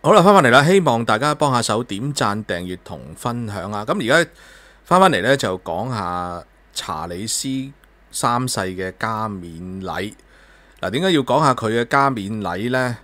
好啦，翻返嚟啦，希望大家帮下手点赞、订阅同分享啊！咁而家翻翻嚟咧，就讲下查理斯三世嘅加冕礼。嗱，点解要讲下佢嘅加冕礼呢？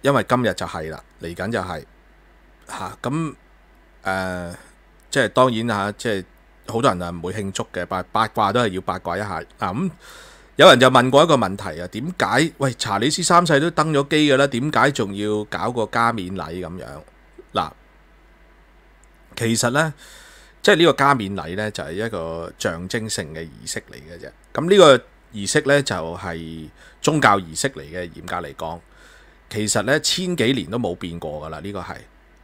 因为今日就系啦，嚟紧就系吓咁诶，即系当然吓，即系好多人啊唔会庆祝嘅，八八卦都系要八卦一下嗱咁。有人就問過一個問題啊，點解喂查理斯三世都登咗機嘅啦，點解仲要搞個加冕禮咁樣？嗱，其實呢，即係呢個加冕禮呢，就係一個象徵性嘅儀式嚟嘅啫。咁呢個儀式呢，就係宗教儀式嚟嘅，嚴格嚟講，其實呢，千幾年都冇變過噶啦。呢個係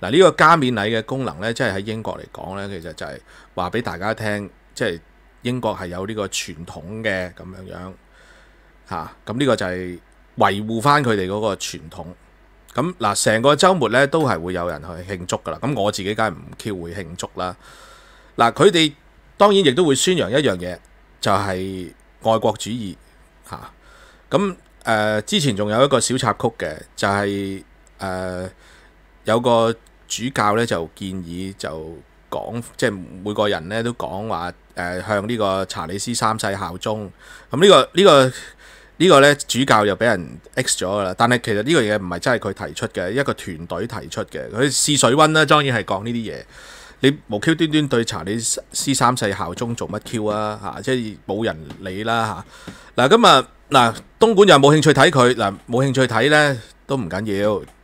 嗱呢個加冕禮嘅功能呢，即係喺英國嚟講呢，其實就係話俾大家聽，即係英國係有呢個傳統嘅咁樣樣。嚇！咁呢個就係維護翻佢哋嗰個傳統。咁嗱，成個週末咧都係會有人去慶祝噶啦。咁我自己梗係唔 Q 會慶祝啦。嗱，佢哋當然亦都會宣揚一樣嘢，就係愛國主義嚇。咁誒，之前仲有一個小插曲嘅，就係誒有個主教咧就建議就。讲即系每个人咧都讲话诶向呢个查理斯三世效忠，咁呢个呢个呢个咧主教又俾人 X 咗噶啦，但系其实呢个嘢唔系真系佢提出嘅，一个团队提出嘅，佢试水温啦，当然系讲呢啲嘢，你无 Q 端端对查理斯三世效忠做乜 Q 啊吓，即系冇人理啦吓。嗱咁啊嗱东莞又冇兴趣睇佢，嗱冇兴趣睇咧都唔紧要。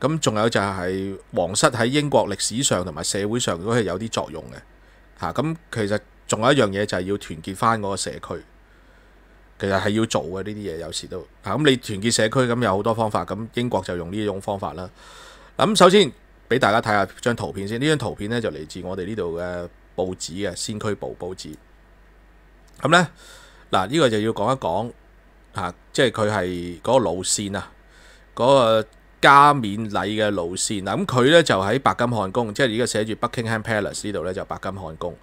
咁仲有就係皇室喺英國歷史上同埋社會上都係有啲作用嘅，嚇咁其實仲有一樣嘢就係要團結翻個社區，其實係要做嘅呢啲嘢有時都，啊咁你團結社區咁有好多方法，咁英國就用呢種方法啦。咁首先俾大家睇下張圖片先，呢張圖片咧就嚟自我哋呢度嘅報紙嘅《先驅報》報紙。咁咧嗱，呢個就要講一講嚇，即係佢係嗰個路線啊，嗰個。加冕禮嘅路線，咁佢咧就喺白金漢宮，即係而家寫住 Buckingham Palace 呢度咧就白金漢宮。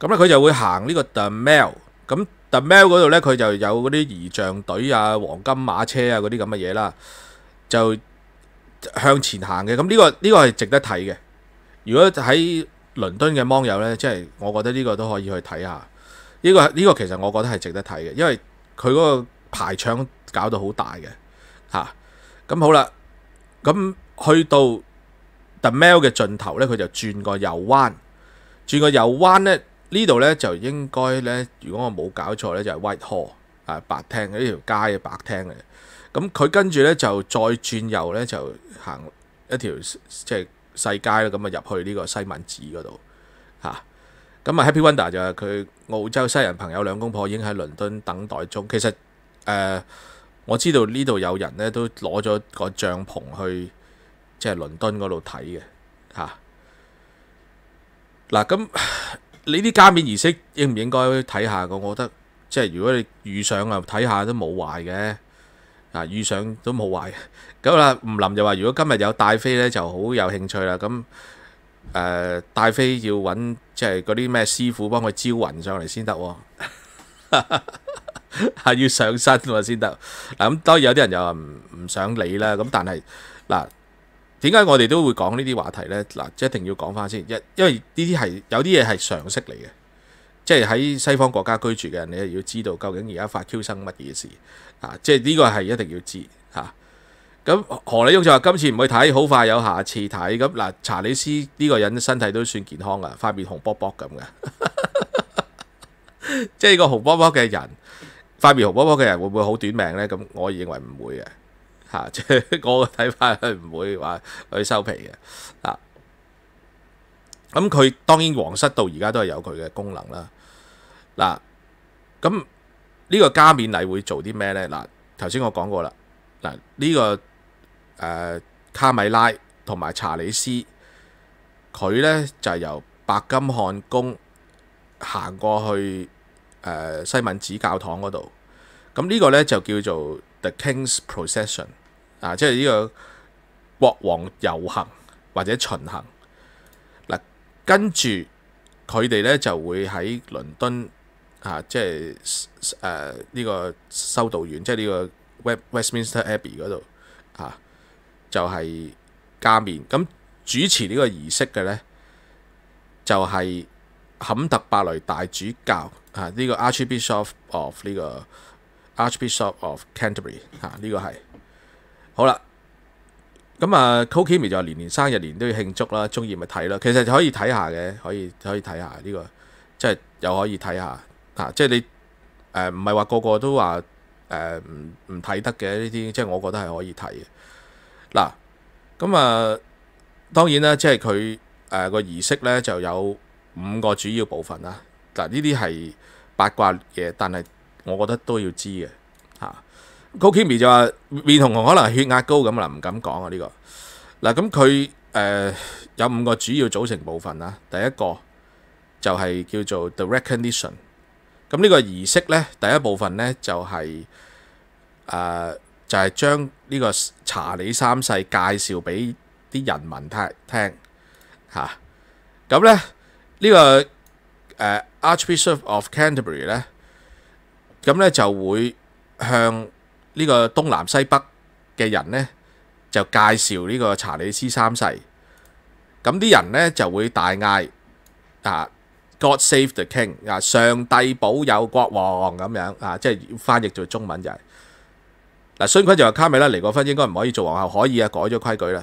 咁咧佢就會行呢個 The m a i l 咁 The m a i l 嗰度咧佢就有嗰啲儀仗隊啊、黃金馬車啊嗰啲咁嘅嘢啦，就向前行嘅。咁呢個呢個係值得睇嘅。如果喺倫敦嘅網友咧，即係我覺得呢個都可以去睇下。呢個呢個其實我覺得係值得睇嘅，因為佢嗰個排場搞到好大嘅嚇。咁好啦。咁去到 The Mail 嘅盡頭咧，佢就轉個右彎，轉個右彎咧，呢度咧就應該咧，如果我冇搞錯咧，就係 Whitehall 啊，白廳呢條街嘅白廳嚟。咁佢跟住咧就再轉右咧，就行一條即係細街啦。咁啊入去呢個西敏寺嗰度嚇。咁啊 Happy Wonder 就係佢澳洲西人朋友兩公婆已經喺倫敦等待中。其實誒。我知道呢度有人咧都攞咗個帳篷去即係倫敦嗰度睇嘅嚇。嗱咁你 啲加冕儀式應唔應該睇下個？我覺得即係如果你遇上啊睇下都冇壞嘅啊遇上都冇壞。咁啦，吳林就話：如果今日有戴飛咧，就好有興趣啦。咁誒戴飛要揾即係嗰啲咩師傅幫佢招雲上嚟先得喎。系 要上身喎先得嗱，咁當然有啲人又唔唔想理啦，咁但系嗱，點解我哋都會講呢啲話題咧？嗱，即一定要講翻先，因因為呢啲係有啲嘢係常識嚟嘅，即係喺西方國家居住嘅人，你係要知道究竟而家發 Q 生乜嘢事啊！即係呢個係一定要知嚇。咁何禮旭就話今次唔去睇，好快有下次睇。咁嗱，查理斯呢個人身體都算健康啊，塊面紅卜卜咁嘅，即係個紅卜卜嘅人。塊面紅卜卜嘅人會唔會好短命呢？咁我認為唔會嘅，嚇，即係我嘅睇法係唔會話佢收皮嘅嗱。咁佢當然皇室到而家都係有佢嘅功能啦。嗱，咁呢個加冕禮會做啲咩呢？嗱，頭先我講過啦，嗱，呢個誒卡米拉同埋查理斯，佢呢就由白金漢宮行過去。誒西敏寺教堂嗰度，咁呢個咧就叫做 The King's Procession 啊，即係呢個國王遊行或者巡行。嗱，跟住佢哋咧就會喺倫敦啊，即係誒呢個修道院，即係呢個 Westminster Abbey 嗰度啊，就係加冕。咁主持呢個儀式嘅咧，就係。坎特伯雷大主教啊，呢個 R. h Bishop of 呢個 R. h Bishop of Canterbury 啊，呢個係好啦。咁啊 c o i m i 就係年年生日年都要慶祝啦，中意咪睇啦。其實就可以睇下嘅，可以可以睇下呢個，即係又可以睇下啊。即係你誒唔係話個個都話誒唔唔睇得嘅呢啲，即係我覺得係可以睇嘅嗱。咁啊，當然啦，即係佢誒個儀式咧就有。五個主要部分啦，嗱呢啲係八卦嘢，但係我覺得都要知嘅嚇。高 Kimi 就話面紅紅可能血壓高咁啦，唔敢講啊呢個。嗱咁佢誒有五個主要組成部分啦，第一個就係叫做 the recognition。咁呢個儀式咧，第一部分咧就係誒就係將呢個查理三世介紹俾啲人民聽聽嚇，咁咧。呢個誒 Archbishop of Canterbury 咧，咁咧就會向呢個東南西北嘅人咧，就介紹呢個查理斯三世。咁啲人咧就會大嗌啊 God save the king 啊！上帝保佑國王咁樣啊！即係翻譯做中文就係嗱，孫坤就話卡美啦離過婚應該唔可以做皇后，可以啊？改咗規矩啦。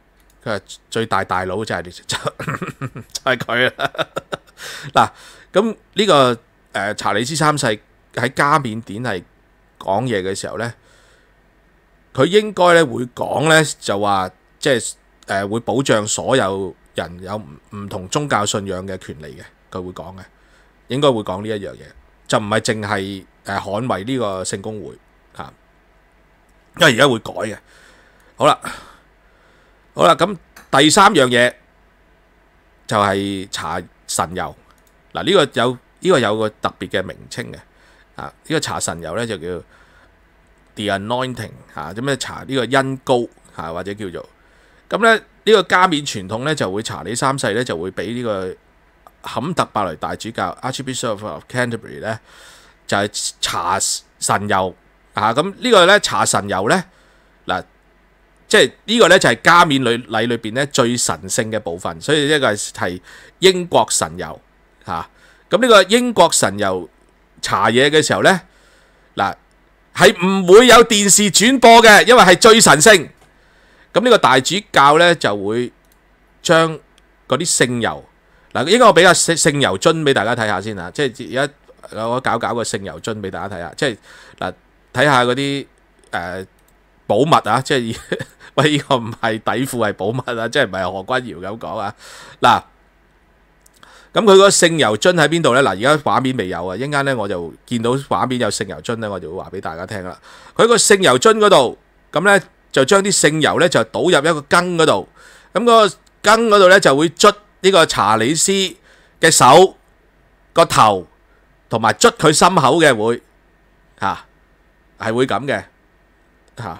佢最大大佬就係就 就係佢啦嗱咁呢個誒查理斯三世喺加冕典禮講嘢嘅時候咧，佢應該咧會講咧就話即係誒會保障所有人有唔唔同宗教信仰嘅權利嘅，佢會講嘅，應該會講呢一樣嘢，就唔係淨係誒捍衞呢個聖公會嚇，因為而家會改嘅，好啦。好啦，咁第三樣嘢就係查神油嗱，呢個有呢個有個特別嘅名稱嘅啊，呢個查神油咧就叫 the anointing 嚇，咁咩查呢個恩膏嚇或者叫做咁咧？呢個加冕傳統咧就會查呢三世咧就會俾呢個坎特伯雷大主教 Archbishop of Canterbury 咧就係查神油嚇，咁呢個咧查神油咧嗱。即係呢個呢，就係加冕禮禮裏邊咧最神聖嘅部分，所以呢個係英國神油嚇。咁呢個英國神油查嘢嘅時候呢，嗱係唔會有電視轉播嘅，因為係最神聖。咁呢個大主教呢，就會將嗰啲聖油嗱，應該我俾個聖油樽俾大家睇下先啊！即係而家我搞搞個聖油樽俾大家睇下，即係嗱睇下嗰啲誒。保密啊！即系，喂，呢个唔系底裤，系保密啊！即系，唔系何君尧咁讲啊！嗱，咁佢个圣油樽喺边度呢？嗱，而家画面未有啊，一间呢，我就见到画面有圣油樽呢，我就会话俾大家听啦。佢个圣油樽嗰度，咁呢，就将啲圣油呢，就倒入一个羹嗰度，咁个羹嗰度呢，就会捽呢个查理斯嘅手个头，同埋捽佢心口嘅会，吓系会咁嘅，吓。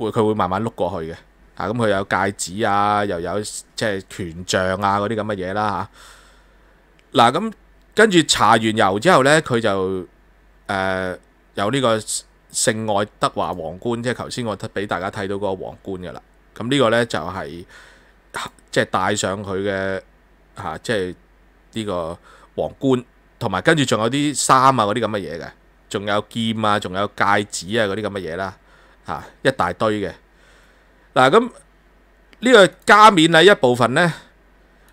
會佢會慢慢碌過去嘅，啊咁佢有戒指啊，又有即係權杖啊嗰啲咁嘅嘢啦嚇。嗱咁跟住搽完油之後咧，佢就誒有呢個聖愛德華皇冠，即係頭先我俾大家睇到個皇冠噶啦。咁呢個咧就係即係戴上佢嘅嚇，即係呢個皇冠，同埋跟住仲有啲衫啊嗰啲咁嘅嘢嘅，仲有劍啊，仲有戒指啊嗰啲咁嘅嘢啦。一大堆嘅嗱，咁呢個加冕禮一部分呢，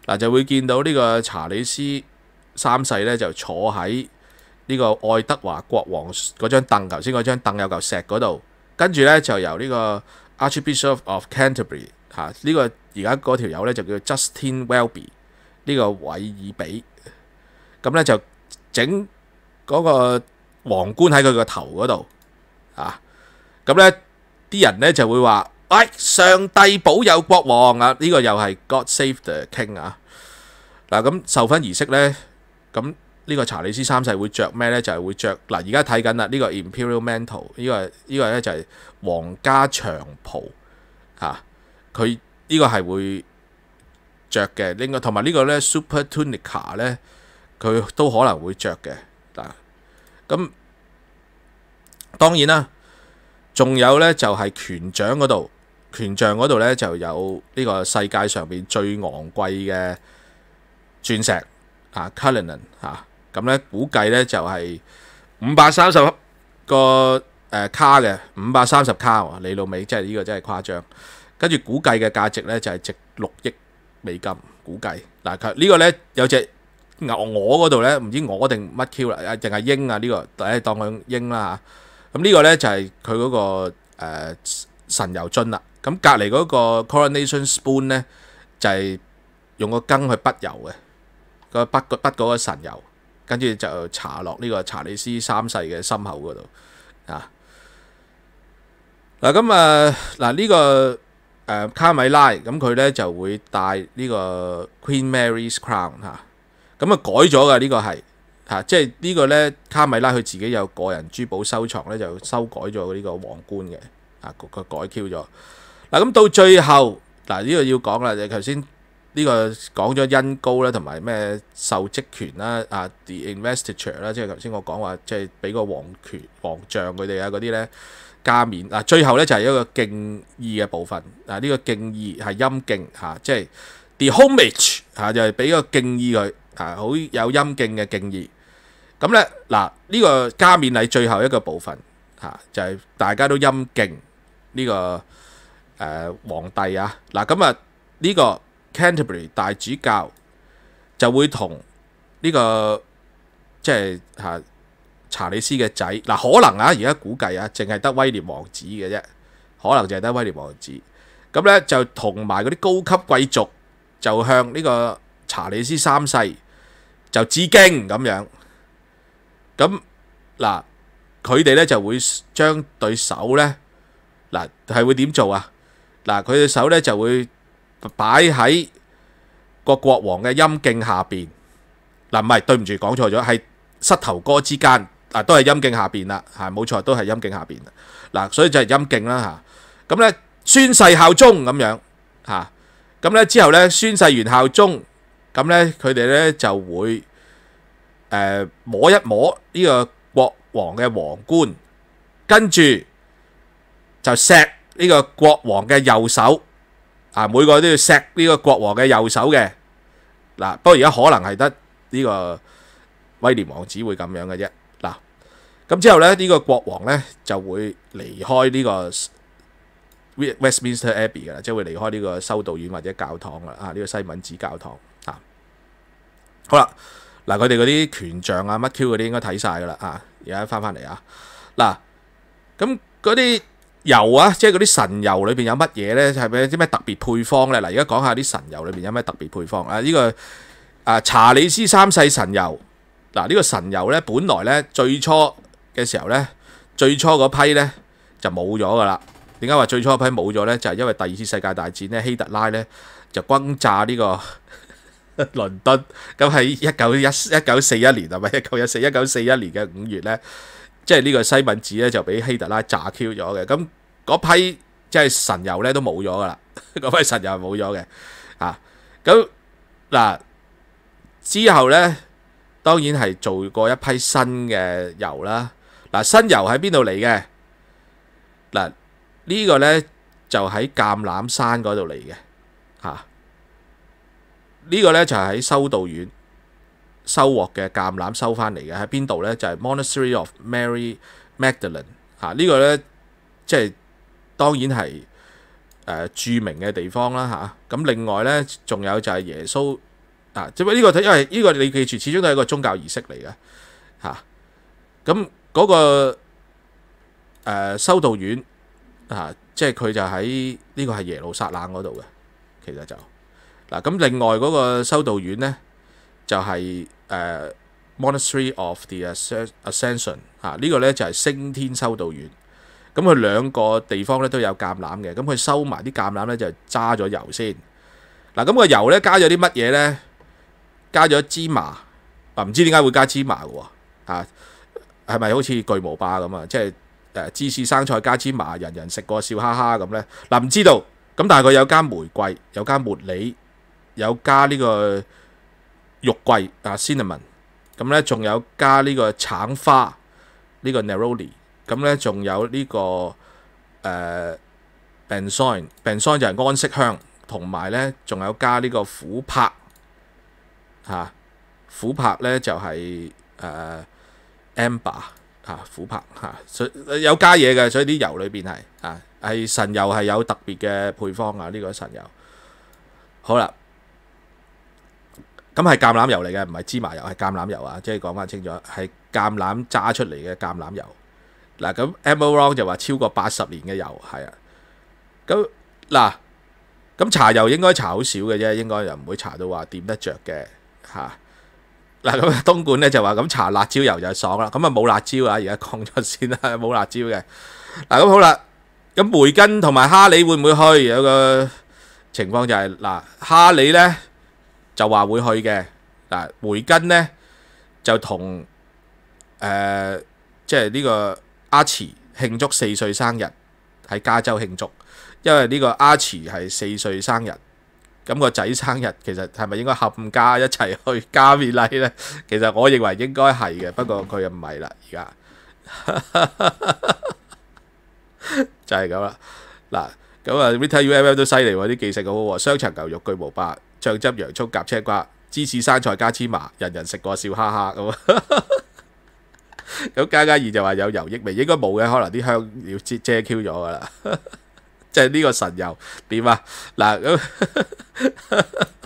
嗱，就會見到呢個查理斯三世呢，就坐喺呢個愛德華國王嗰張凳，頭先嗰張凳有嚿石嗰度，跟住呢，就由呢個 Archbishop of Canterbury 嚇呢個而家嗰條友呢，就叫 Justin Welby 呢個偉爾比，咁呢，就整嗰個皇冠喺佢個頭嗰度啊，咁咧。啲人咧就會話：，哎，上帝保佑國王啊！呢個又係 God save the king 啊！嗱，咁授婚儀式咧，咁呢個查理斯三世會着咩咧？就係會着嗱，而家睇緊啦，呢個 imperial mantle，呢個呢個咧就係皇家長袍啊！佢呢個係會着嘅，另外同埋呢個咧 super tunica 咧，佢都可能會着嘅嗱。咁當然啦。仲有呢，就係拳杖嗰度，拳杖嗰度呢，就有呢個世界上面最昂貴嘅鑽石啊，Cullinan 咁呢，估計呢，就係五百三十個誒卡嘅五百三十卡喎，你老味，真係呢個真係誇張。跟住估計嘅價值呢，就係值六億美金估計嗱，佢呢個呢，有隻牛我嗰度呢，唔知我定乜 Q 啦，定係英啊呢個誒當佢英啦嚇。咁呢個呢，就係佢嗰個神油樽啦。咁隔離嗰個 Coronation Spoon 呢，就係用個羹去筆油嘅個筆筆嗰個神油，跟住就搽落呢個查理斯三世嘅心口嗰度啊。嗱咁啊，嗱呢個卡米拉咁佢呢就會帶呢個 Queen Mary s Crown 嚇，咁啊改咗㗎，呢個係。嚇，即係呢個咧，卡米拉佢自己有個人珠寶收藏咧，就修改咗呢個皇冠嘅，啊，個改 Q 咗。嗱，咁到最後，嗱呢個要講啦，就頭先呢個講咗恩高啦，同埋咩受職權啦，啊，the investiture 啦，即係頭先我講話，即係俾個王權、王將佢哋啊嗰啲咧加冕。嗱，最後咧就係一個敬意嘅部分。嗱，呢個敬意係陰敬嚇，即係 the homage 嚇，就係俾個敬意佢，嚇，好有陰敬嘅敬意。咁咧嗱，呢個加冕禮最後一個部分嚇，就係大家都欽敬呢個誒皇帝啊。嗱，咁啊呢個 Canterbury 大主教就會同呢個即係嚇查理斯嘅仔嗱，可能啊而家估計啊，淨係得威廉王子嘅啫，可能就係得威廉王子咁咧，就同埋嗰啲高級貴族就向呢個查理斯三世就致敬咁樣。咁嗱，佢哋咧就会将对手咧嗱系会点做啊？嗱，佢只手咧就会摆喺个国王嘅阴茎下边嗱，唔系，对唔住，讲错咗，系膝头哥之间嗱，都系阴茎下边啦，吓，冇错，都系阴茎下边啦，嗱，所以就系阴茎啦，吓，咁咧宣誓效忠咁样吓，咁咧之后咧宣誓完效忠，咁咧佢哋咧就会。诶，摸一摸呢个国王嘅皇冠，跟住就錫呢个国王嘅右手，啊，每个都要錫呢个国王嘅右手嘅。嗱，不过而家可能系得呢个威廉王子会咁样嘅啫。嗱，咁之后咧，呢个国王咧就会离开呢个 Westminster Abbey 嘅，即系会离开呢个修道院或者教堂啦。啊，呢个西敏寺教堂。啊，好啦。嗱，佢哋嗰啲權杖啊、乜 Q 嗰啲應該睇晒噶啦嚇，而家翻返嚟啊。嗱，咁嗰啲油啊，即係嗰啲神油裏面有乜嘢呢？係咪有啲咩特別配方呢？嗱，而家講下啲神油裏面有咩特別配方啊？呢個啊查理斯三世神油嗱，呢個神油呢，本來呢最初嘅時候呢，最初嗰批呢就冇咗噶啦。點解話最初嗰批冇咗呢？就係因為第二次世界大戰呢，希特拉呢就轟炸呢個。倫 敦咁喺一九一一九四一年啊，咪？係一九一四一九四一年嘅五月咧，即係呢個西敏寺咧就俾希特拉炸 Q 咗嘅，咁嗰批即係神油咧都冇咗噶啦，嗰批神油冇咗嘅啊，咁嗱之後咧當然係做過一批新嘅油啦，嗱新油喺邊度嚟嘅嗱呢個咧就喺橄欖山嗰度嚟嘅。呢個呢就係喺修道院收獲嘅橄欖收返嚟嘅，喺邊度呢？就係 Monastery of Mary Magdalene 嚇，呢個呢，即係當然係誒著名嘅地方啦嚇。咁另外呢，仲有就係耶穌啊，因為呢個睇，因為呢個你記住，始終都係一個宗教儀式嚟嘅嚇。咁嗰個修道院啊，即係佢就喺呢個係耶路撒冷嗰度嘅，其實就。嗱，咁另外嗰個修道院咧，就係誒 Monastery of the Ascension 嚇。呢個咧就係升天修道院。咁佢兩個地方咧都有橄欖嘅，咁佢收埋啲橄欖咧就揸咗油先。嗱，咁個油咧加咗啲乜嘢咧？加咗芝麻啊！唔知點解會加芝麻嘅喎嚇，係咪好似巨無霸咁啊？即係誒芝士生菜加芝麻，人人食過笑哈哈咁咧嗱？唔知道咁，但係佢有間玫瑰，有間茉莉。有加呢個肉桂啊，cinnamon，咁咧仲有加呢個橙花，呢個 neroli，咁咧仲有呢個誒 benzoin，benzoin 就係安息香，同埋咧仲有加呢個琥珀嚇，琥珀咧就係誒 amber 嚇，琥珀嚇，所以有加嘢嘅，所以啲油裏邊係啊，係神油係有特別嘅配方啊，呢個神油好啦。咁係橄欖油嚟嘅，唔係芝麻油，係橄欖油啊！即係講翻清楚，係橄欖榨出嚟嘅橄欖油。嗱咁，MOR 就話超過八十年嘅油係啊。咁嗱，咁茶油應該茶好少嘅啫，應該又唔會茶到話點得着嘅嚇。嗱咁東莞咧就話咁茶辣椒油就爽啦。咁啊冇辣椒啊，而家講咗先啦，冇辣椒嘅。嗱咁好啦，咁梅根同埋哈里會唔會去？有個情況就係嗱，哈里咧。就話會去嘅嗱，梅根咧就同誒即係呢個阿慈慶祝四歲生日喺加州慶祝，因為呢個阿慈係四歲生日，咁個仔生日其實係咪應該冚家一齊去加冕禮咧？其實我認為應該係嘅，不過佢又唔係啦，而家 就係咁啦嗱。咁啊，Vita U M M 都犀利喎，啲技術好喎，雙層牛肉巨無霸，醬汁洋葱夾青瓜，芝士生菜加芝麻，人人食過笑哈哈咁。咁加加二就話有油益味，應該冇嘅，可能啲香料遮遮 Q 咗噶啦，即係呢個神油，點啊嗱。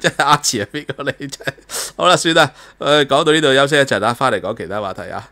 真 系阿慈系边个嚟？真系好啦，算啦，诶，讲到呢度休息一阵啦，翻嚟讲其他话题啊。